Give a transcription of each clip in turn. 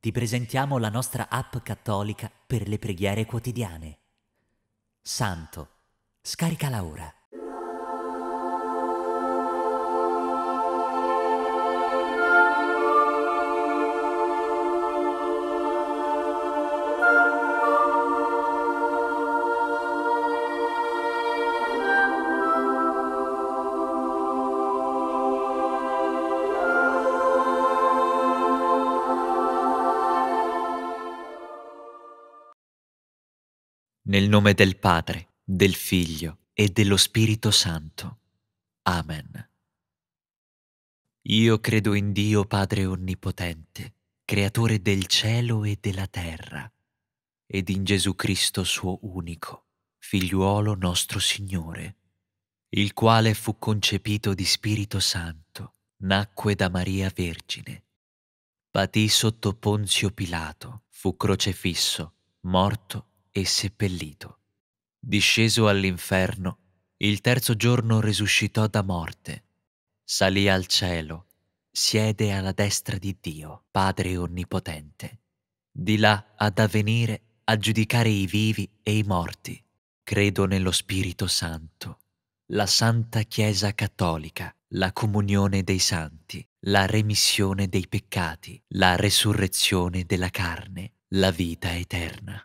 ti presentiamo la nostra app cattolica per le preghiere quotidiane. Santo, scaricala ora. Nel nome del Padre, del Figlio e dello Spirito Santo. Amen. Io credo in Dio Padre Onnipotente, Creatore del cielo e della terra, ed in Gesù Cristo suo unico, figliuolo nostro Signore, il quale fu concepito di Spirito Santo, nacque da Maria Vergine, patì sotto Ponzio Pilato, fu crocefisso, morto e seppellito. Disceso all'inferno, il terzo giorno risuscitò da morte, salì al cielo, siede alla destra di Dio, Padre Onnipotente, di là ad avvenire a giudicare i vivi e i morti. Credo nello Spirito Santo, la Santa Chiesa Cattolica, la comunione dei santi, la remissione dei peccati, la resurrezione della carne, la vita eterna.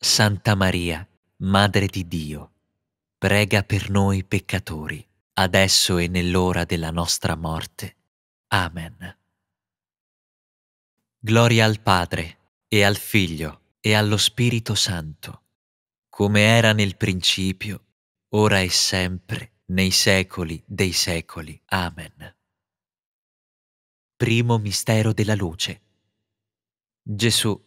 Santa Maria, Madre di Dio, prega per noi peccatori, adesso e nell'ora della nostra morte. Amen. Gloria al Padre, e al Figlio, e allo Spirito Santo, come era nel principio, ora e sempre, nei secoli dei secoli. Amen. Primo mistero della luce. Gesù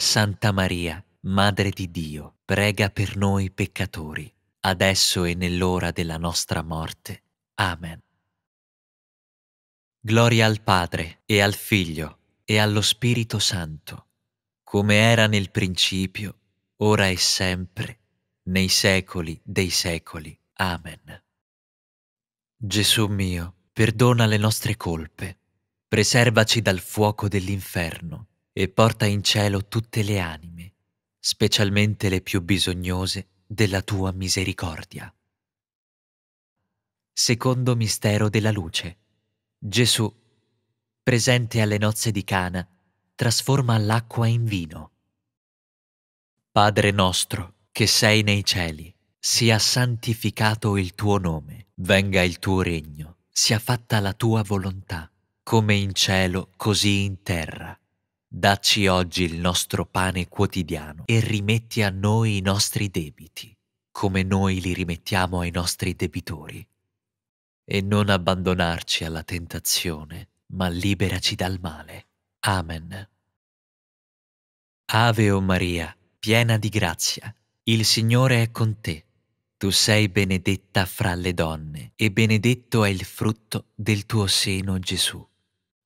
Santa Maria, Madre di Dio, prega per noi peccatori, adesso e nell'ora della nostra morte. Amen. Gloria al Padre e al Figlio e allo Spirito Santo, come era nel principio, ora e sempre, nei secoli dei secoli. Amen. Gesù mio, perdona le nostre colpe, preservaci dal fuoco dell'inferno e porta in cielo tutte le anime, specialmente le più bisognose della tua misericordia. Secondo mistero della luce. Gesù, presente alle nozze di Cana, trasforma l'acqua in vino. Padre nostro, che sei nei cieli, sia santificato il tuo nome, venga il tuo regno, sia fatta la tua volontà, come in cielo, così in terra. Dacci oggi il nostro pane quotidiano e rimetti a noi i nostri debiti, come noi li rimettiamo ai nostri debitori. E non abbandonarci alla tentazione, ma liberaci dal male. Amen. Ave o Maria, piena di grazia, il Signore è con te. Tu sei benedetta fra le donne, e benedetto è il frutto del tuo seno Gesù.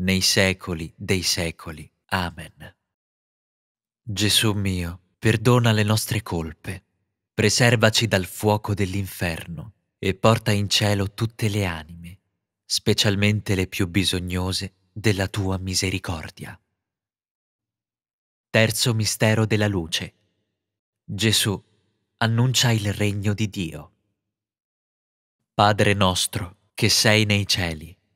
nei secoli dei secoli. Amen. Gesù mio, perdona le nostre colpe, preservaci dal fuoco dell'inferno e porta in cielo tutte le anime, specialmente le più bisognose della tua misericordia. Terzo mistero della luce. Gesù annuncia il regno di Dio. Padre nostro, che sei nei cieli,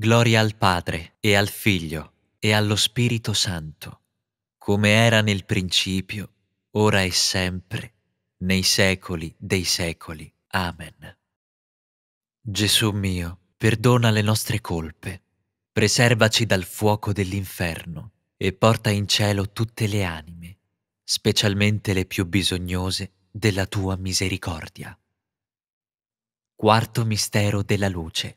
Gloria al Padre e al Figlio e allo Spirito Santo, come era nel principio, ora e sempre, nei secoli dei secoli. Amen. Gesù mio, perdona le nostre colpe, preservaci dal fuoco dell'inferno e porta in cielo tutte le anime, specialmente le più bisognose della tua misericordia. Quarto mistero della luce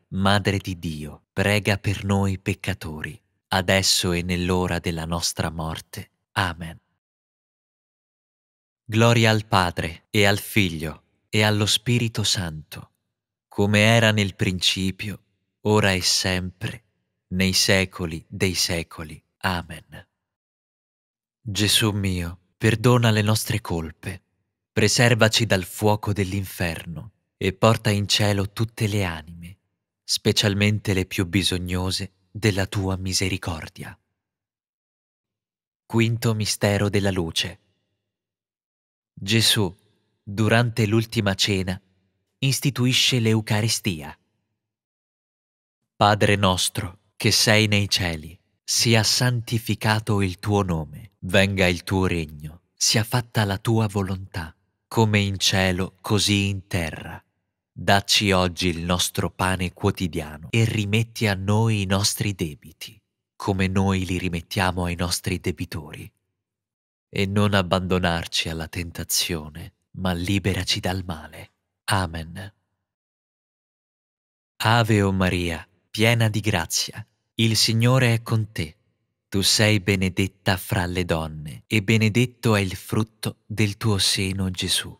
Madre di Dio, prega per noi peccatori, adesso e nell'ora della nostra morte. Amen. Gloria al Padre e al Figlio e allo Spirito Santo, come era nel principio, ora e sempre, nei secoli dei secoli. Amen. Gesù mio, perdona le nostre colpe, preservaci dal fuoco dell'inferno e porta in cielo tutte le anime specialmente le più bisognose della tua misericordia. Quinto mistero della luce. Gesù, durante l'ultima cena, istituisce l'Eucaristia. Padre nostro, che sei nei cieli, sia santificato il tuo nome, venga il tuo regno, sia fatta la tua volontà, come in cielo, così in terra. Dacci oggi il nostro pane quotidiano e rimetti a noi i nostri debiti, come noi li rimettiamo ai nostri debitori. E non abbandonarci alla tentazione, ma liberaci dal male. Amen. Ave o Maria, piena di grazia, il Signore è con te. Tu sei benedetta fra le donne e benedetto è il frutto del tuo seno Gesù.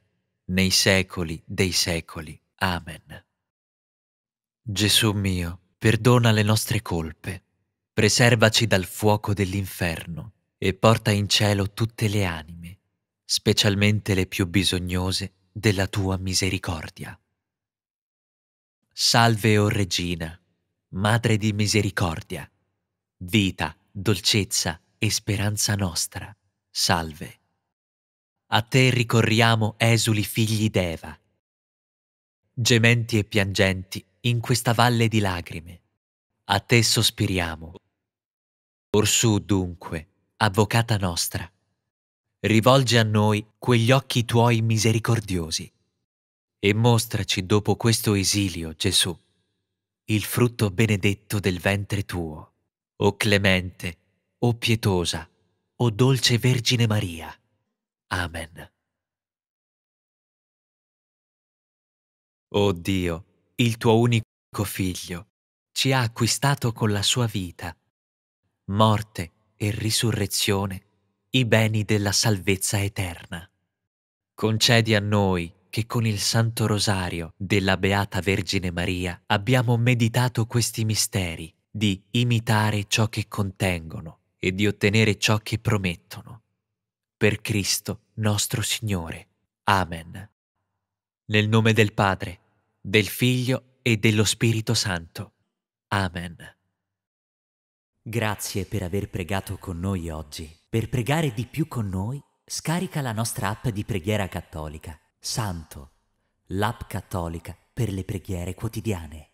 nei secoli dei secoli. Amen. Gesù mio, perdona le nostre colpe, preservaci dal fuoco dell'inferno e porta in cielo tutte le anime, specialmente le più bisognose della tua misericordia. Salve o oh Regina, Madre di misericordia, vita, dolcezza e speranza nostra, salve a te ricorriamo esuli figli d'Eva. Gementi e piangenti in questa valle di lagrime, a te sospiriamo. Orsù dunque, avvocata nostra, rivolge a noi quegli occhi tuoi misericordiosi e mostraci dopo questo esilio, Gesù, il frutto benedetto del ventre tuo, o clemente, o pietosa, o dolce Vergine Maria. Amen. O oh Dio, il tuo unico figlio, ci ha acquistato con la sua vita, morte e risurrezione, i beni della salvezza eterna. Concedi a noi che con il Santo Rosario della Beata Vergine Maria abbiamo meditato questi misteri di imitare ciò che contengono e di ottenere ciò che promettono per Cristo nostro Signore. Amen. Nel nome del Padre, del Figlio e dello Spirito Santo. Amen. Grazie per aver pregato con noi oggi. Per pregare di più con noi, scarica la nostra app di preghiera cattolica, Santo, l'app cattolica per le preghiere quotidiane.